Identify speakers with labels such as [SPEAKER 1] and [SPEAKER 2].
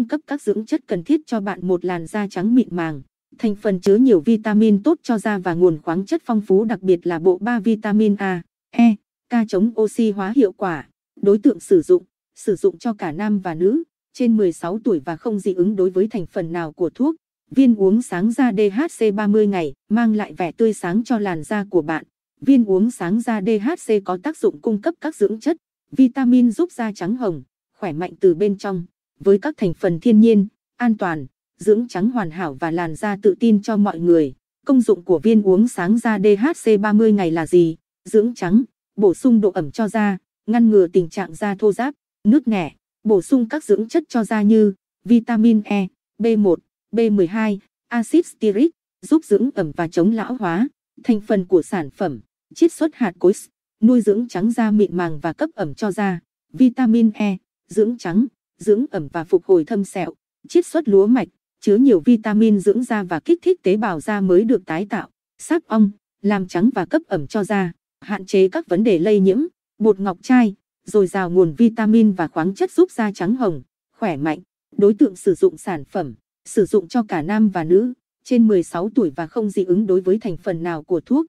[SPEAKER 1] cung cấp các dưỡng chất cần thiết cho bạn một làn da trắng mịn màng. Thành phần chứa nhiều vitamin tốt cho da và nguồn khoáng chất phong phú đặc biệt là bộ 3 vitamin A, E, K chống oxy hóa hiệu quả. Đối tượng sử dụng, sử dụng cho cả nam và nữ, trên 16 tuổi và không dị ứng đối với thành phần nào của thuốc. Viên uống sáng da DHC 30 ngày mang lại vẻ tươi sáng cho làn da của bạn. Viên uống sáng da DHC có tác dụng cung cấp các dưỡng chất, vitamin giúp da trắng hồng, khỏe mạnh từ bên trong với các thành phần thiên nhiên, an toàn, dưỡng trắng hoàn hảo và làn da tự tin cho mọi người. Công dụng của viên uống sáng da DHC 30 ngày là gì? Dưỡng trắng, bổ sung độ ẩm cho da, ngăn ngừa tình trạng da thô ráp, nước nẻ, bổ sung các dưỡng chất cho da như vitamin E, B1, B12, axit stearic, giúp dưỡng ẩm và chống lão hóa. Thành phần của sản phẩm, chiết xuất hạt cối, nuôi dưỡng trắng da mịn màng và cấp ẩm cho da, vitamin E, dưỡng trắng dưỡng ẩm và phục hồi thâm sẹo, chiết xuất lúa mạch, chứa nhiều vitamin dưỡng da và kích thích tế bào da mới được tái tạo, sáp ong, làm trắng và cấp ẩm cho da, hạn chế các vấn đề lây nhiễm, bột ngọc chai, dồi dào nguồn vitamin và khoáng chất giúp da trắng hồng, khỏe mạnh. Đối tượng sử dụng sản phẩm, sử dụng cho cả nam và nữ, trên 16 tuổi và không dị ứng đối với thành phần nào của thuốc.